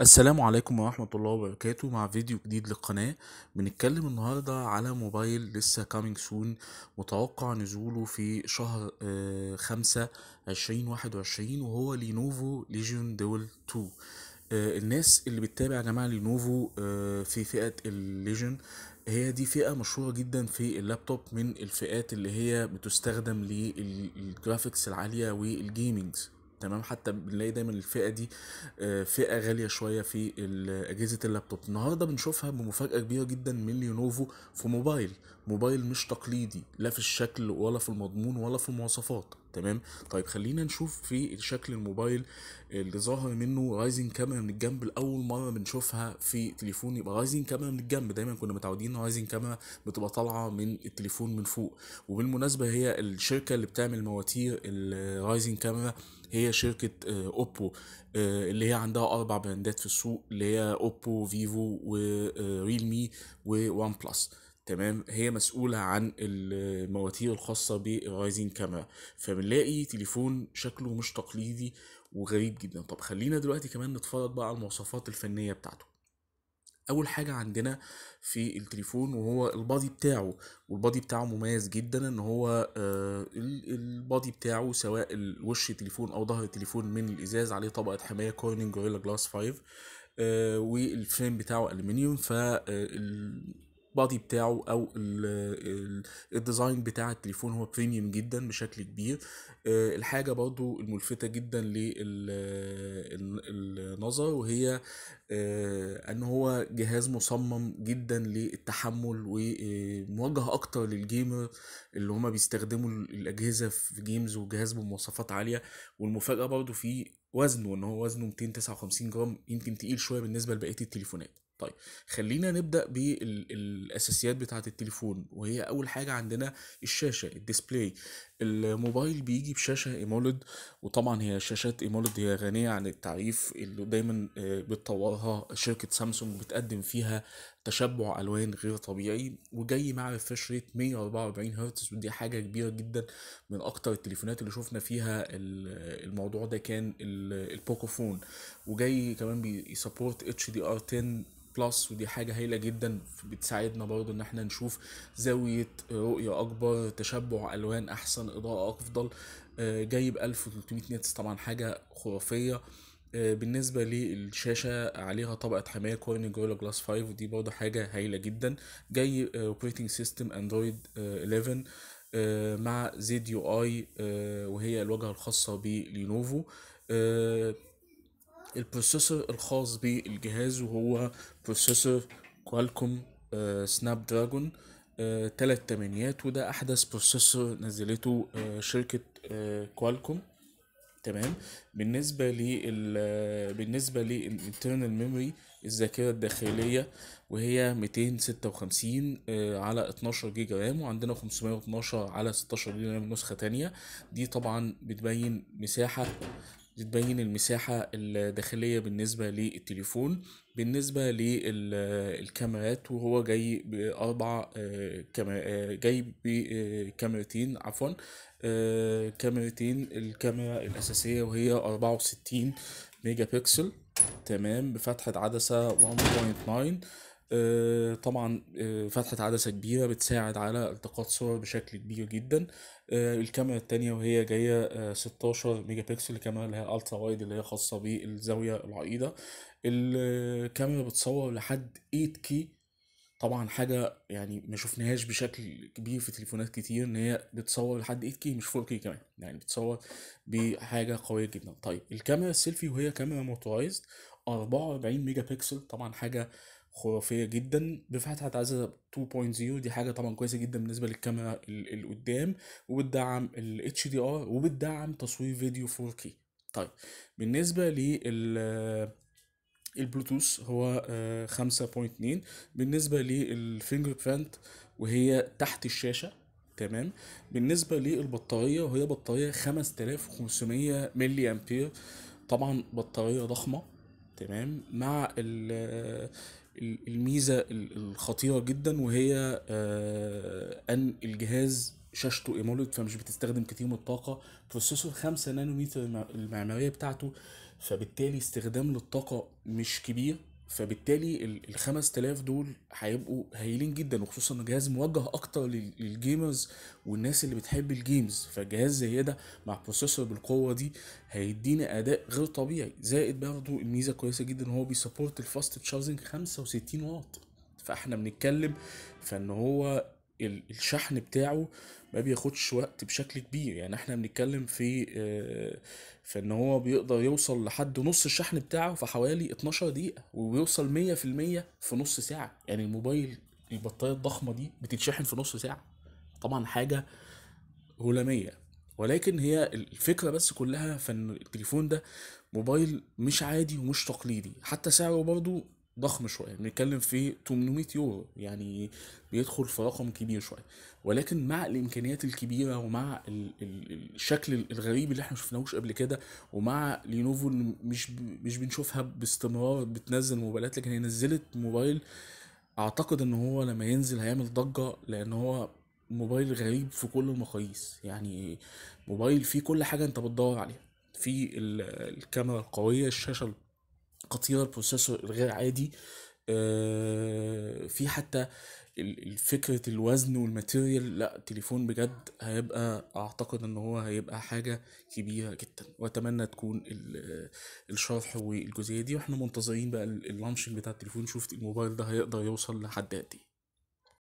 السلام عليكم ورحمة الله وبركاته مع فيديو جديد للقناة بنتكلم النهاردة على موبايل لسه كامينج سون متوقع نزوله في شهر آه، خمسة عشرين واحد وعشرين وهو لينوفو ليجيون دول 2 آه، الناس اللي بتتابع يا جماعة لينوفو آه، في فئة الليجيون هي دي فئة مشهورة جدا في اللابتوب من الفئات اللي هي بتستخدم للجرافيكس العالية والجيمينجز تمام حتى بنلاقي دايما الفئه دي آه، فئه غاليه شويه في اجهزه اللابتوب النهارده بنشوفها بمفاجاه كبيره جدا من لينوفو في موبايل موبايل مش تقليدي لا في الشكل ولا في المضمون ولا في المواصفات تمام طيب خلينا نشوف في شكل الموبايل اللي ظاهر منه رايزنج كاميرا من الجنب لاول مره بنشوفها في تليفون يبقى رايزنج كاميرا من الجنب دايما كنا متعودين رايزنج كاميرا بتبقى طالعه من التليفون من فوق وبالمناسبه هي الشركه اللي بتعمل مواتير الرايزنج كاميرا هي شركه آه، اوبو آه، اللي هي عندها اربع براندات في السوق اللي هي اوبو فيفو وريلمي آه، ووان بلس تمام هي مسؤولة عن المواتير الخاصة بالرايزين كاميرا فبنلاقي تليفون شكله مش تقليدي وغريب جدا طب خلينا دلوقتي كمان نتفرج بقى على المواصفات الفنية بتاعته اول حاجه عندنا في التليفون وهو البادي بتاعه والبادي بتاعه مميز جدا ان هو آه، البادي بتاعه سواء الوش التليفون او ظهر التليفون من الازاز عليه طبقه حمايه كورنينج غوريلا جلاس 5 والفريم بتاعه الومنيوم فال آه، البادي بتاعه او الديزاين بتاع التليفون هو بريميوم جدا بشكل كبير آه، الحاجه برضو الملفته جدا للنظر وهي آه، ان هو جهاز مصمم جدا للتحمل وموجه آه، اكتر للجيمر اللي هما بيستخدموا الاجهزه في جيمز وجهاز بمواصفات عاليه والمفاجاه برضو في وزنه ان هو وزنه 259 جرام يمكن تقيل شويه بالنسبه لبقيه التليفونات طيب خلينا نبدا بالاساسيات بتاعه التليفون وهي اول حاجه عندنا الشاشه الديسبلاي الموبايل بيجي بشاشه ايمولد وطبعا هي شاشات ايمولد هي غنيه عن التعريف اللي دايما آه، بتطورها شركه سامسونج بتقدم فيها تشبع الوان غير طبيعي وجاي مع ريفرش ريت 144 هرتز ودي حاجه كبيره جدا من اكتر التليفونات اللي شفنا فيها الموضوع ده كان البوكو فون وجاي كمان بيسبورت اتش دي ار 10 بلس ودي حاجة هايلة جدا بتساعدنا برضو ان احنا نشوف زاوية رؤية اكبر تشبع الوان احسن اضاءة افضل آه، جاي ب 1300 نيتس طبعا حاجة خرافية آه، بالنسبة للشاشة عليها طبقة حماية كورن جوريلا جلاس 5 ودي برضو حاجة هايلة جدا جاي اوبريتنج سيستم اندرويد 11 مع زد يو اي وهي الواجهة الخاصة بلينوفو آه، البروسيسور الخاص بالجهاز وهو بروسيسور كوالكوم سناب دراجون تلات تمانيات وده أحدث بروسيسور نزلته آه، شركة كوالكوم آه، تمام بالنسبة لل آه، بالنسبة للانترنال ميموري الذاكرة الداخلية وهي 256 على 12 جيجا رام وعندنا 512 على 16 جيجا رام نسخة تانية دي طبعا بتبين مساحة بتبين المساحة الداخلية بالنسبة للتليفون بالنسبة للكاميرات وهو جاي بأربع آه، آه، جاي بكاميرتين عفوا آه، كاميرتين الكاميرا الأساسية وهي أربعة وستين ميجا بكسل تمام بفتحة عدسة 1.9 آه، طبعا آه، فتحة عدسة كبيرة بتساعد على التقاط صور بشكل كبير جدا آه، الكاميرا الثانيه وهي جاية 16 ميجا بكسل الكاميرا اللي هي الترا وايد اللي هي خاصة بالزاوية العريضة الكاميرا بتصور لحد 8 كي طبعا حاجة يعني ما شفناهاش بشكل كبير في تليفونات كتير ان هي بتصور لحد 8 كي مش 4 كي كمان يعني بتصور بحاجة قوية جدا طيب الكاميرا السيلفي وهي كاميرا موتورايزد 44 ميجا بكسل طبعا حاجة خرافيه جدا بفتحه عزة 2.0 دي حاجه طبعا كويسه جدا بالنسبه للكاميرا اللي قدام وبتدعم ال HDR وبتدعم تصوير فيديو 4K طيب بالنسبه لل البلوتوث هو 5.2 آه، بالنسبه للفينجر برنت وهي تحت الشاشه تمام بالنسبه للبطاريه وهي بطاريه 5500 ملي امبير طبعا بطاريه ضخمه تمام مع الميزه الخطيره جدا وهي آه، ان الجهاز شاشته ايموليد فمش بتستخدم كتير من الطاقه بروسيسور 5 نانومتر المعماريه بتاعته فبالتالي استخدام للطاقه مش كبير فبالتالي ال 5000 دول هيبقوا هايلين جدا وخصوصا ان جهاز موجه اكتر للجيمرز والناس اللي بتحب الجيمز فجهاز زي ده مع بروسيسور بالقوه دي هيدينا اداء غير طبيعي زائد برضه الميزه كويسه جدا ان هو بيسبورت الفاست تشارجنج 65 واط فاحنا بنتكلم فان هو الشحن بتاعه ما بياخدش وقت بشكل كبير يعني احنا بنتكلم في آه، في ان هو بيقدر يوصل لحد نص الشحن بتاعه في حوالي 12 دقيقة وبيوصل 100% في نص ساعة يعني الموبايل البطارية الضخمة دي بتتشحن في نص ساعة طبعا حاجة هلامية ولكن هي الفكره بس كلها في ان التليفون ده موبايل مش عادي ومش تقليدي حتى سعره برضو ضخم شويه بنتكلم في 800 يورو يعني بيدخل في رقم كبير شويه ولكن مع الامكانيات الكبيره ومع الشكل الغريب اللي احنا شفناهوش قبل كده ومع لينوفو مش مش بنشوفها باستمرار بتنزل موبايلات لكن هي نزلت موبايل اعتقد ان هو لما ينزل هيعمل ضجه لان هو موبايل غريب في كل المقاييس يعني موبايل فيه كل حاجه انت بتدور عليها في الكاميرا القويه الشاشه قطير بروسيسور غير عادي آه، في حتى فكرة الوزن والماتيريال لا تليفون بجد هيبقى اعتقد ان هو هيبقى حاجة كبيرة جدا واتمنى تكون الشرح والجزئية دي واحنا منتظرين بقى اللانشنج بتاع التليفون شوفت الموبايل ده هيقدر يوصل لحد قد ايه